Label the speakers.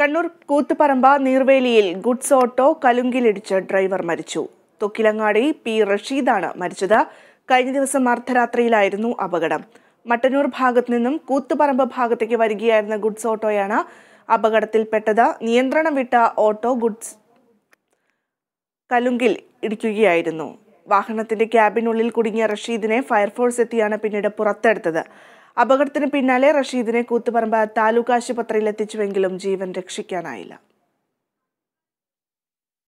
Speaker 1: കണ്ണൂർ കൂത്തുപറമ്പ നീർവേലിയിൽ goods auto കലുങ്കിലിടിച്ച് driver മരിച്ചു തൊക്കിലങ്ങാടി പി റഷീദാണ് മരിച്ചത് കഴിഞ്ഞ ദിവസം അർദ്ധരാത്രിയിലായിരുന്നു അപകടം മട്ടന്നൂർ ഭാഗത്തു നിന്നും കൂത്തുപറമ്പ് ഭാഗത്തേക്ക് വരികയായിരുന്ന ഗുഡ്സ് ഓട്ടോയാണ് അപകടത്തിൽപ്പെട്ടത് നിയന്ത്രണം വിട്ട ഓട്ടോ ഗുഡ്സ് കലുങ്കിൽ ഇടിക്കുകയായിരുന്നു വാഹനത്തിന്റെ ക്യാബിനുള്ളിൽ കുടുങ്ങിയ റഷീദിനെ ഫയർഫോഴ്സ് എത്തിയാണ് പിന്നീട് പുറത്തെടുത്തത് അപകടത്തിന് പിന്നാലെ റഷീദിനെ കൂത്തുപറമ്പ് താലൂക്ക് ആശുപത്രിയിൽ എത്തിച്ചുവെങ്കിലും ജീവൻ രക്ഷിക്കാനായില്ല